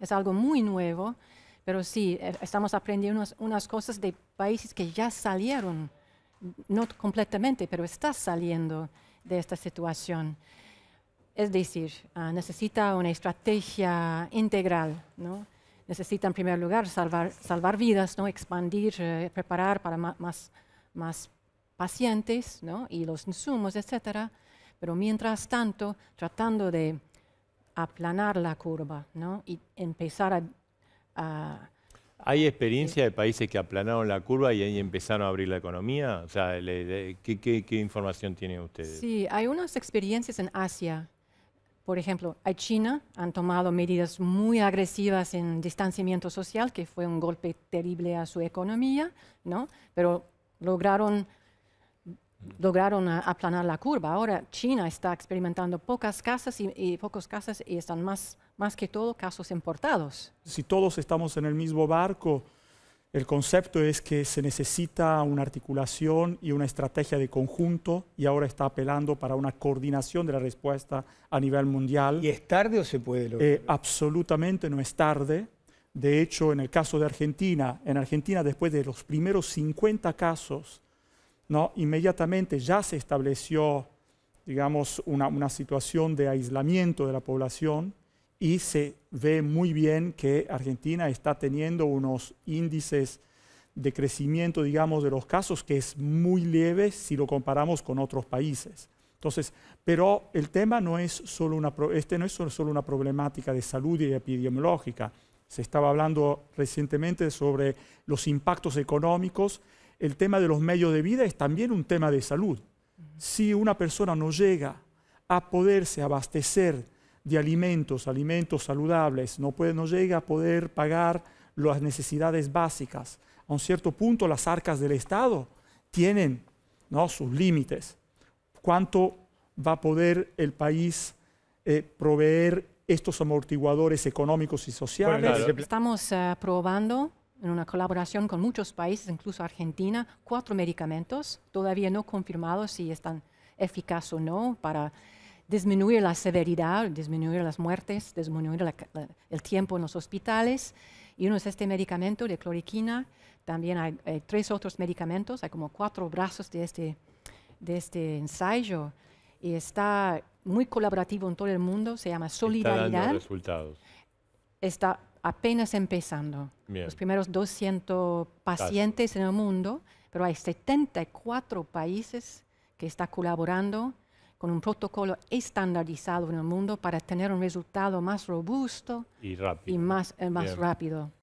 Es algo muy nuevo, pero sí, eh, estamos aprendiendo unas, cosas de países que ya salieron, no completamente, pero está saliendo de esta situación. Es decir, ah, necesita una estrategia integral, ¿no? Necesita en primer lugar salvar, salvar vidas, ¿no? expandir, eh, preparar para más, más pacientes ¿no? y los insumos, etcétera. Pero mientras tanto, tratando de aplanar la curva ¿no? y empezar a, ¿Hay eh, experiencia de países que aplanaron la curva y ahí empezaron a abrir la economía? O sea, ¿qué, información tienen ustedes? Sí, hay unas experiencias en Asia. Por ejemplo, hay China han tomado medidas muy agresivas en distanciamiento social, que fue un golpe terrible a su economía, ¿no? Pero lograron lograron aplanar la curva. Ahora China está experimentando pocas casas y, pocos casas y están más, más que todo casos importados. Si todos estamos en el mismo barco, el concepto es que se necesita una articulación y una estrategia de conjunto y ahora está apelando para una coordinación de la respuesta a nivel mundial. ¿Y es tarde o se puede lograr? Eh, absolutamente no es tarde. De hecho, en el caso de Argentina, en Argentina después de los primeros 50 casos ¿no? inmediatamente ya se estableció, digamos, una, situación de aislamiento de la población y se ve muy bien que Argentina está teniendo unos índices de crecimiento, digamos, de los casos que es muy leve si lo comparamos con otros países. Entonces, pero el tema no es solo una, este no es solo una problemática de salud y epidemiológica. Se estaba hablando recientemente sobre los impactos económicos el tema de los medios de vida es también un tema de salud. Si una persona no llega a poderse abastecer de alimentos, alimentos saludables, no, puede, no llega a poder pagar las necesidades básicas, a un cierto punto las arcas del Estado tienen sus límites. ¿Cuánto va a poder el país eh, proveer estos amortiguadores económicos y sociales? Estamos eh, probando en una colaboración con muchos países, incluso Argentina, cuatro medicamentos todavía no confirmados si están eficaces o no para disminuir la severidad, disminuir las muertes, disminuir el tiempo en los hospitales. Y uno es este medicamento de cloriquina. También hay, eh, tres otros medicamentos, hay como cuatro brazos de este, de este ensayo. Y está muy colaborativo en todo el mundo, se llama Solidaridad. resultados. Está apenas empezando. Los primeros 200 pacientes en el mundo, pero hay 74 países que están colaborando con un protocolo estandarizado en el mundo para tener un resultado más robusto y, más eh, rápido.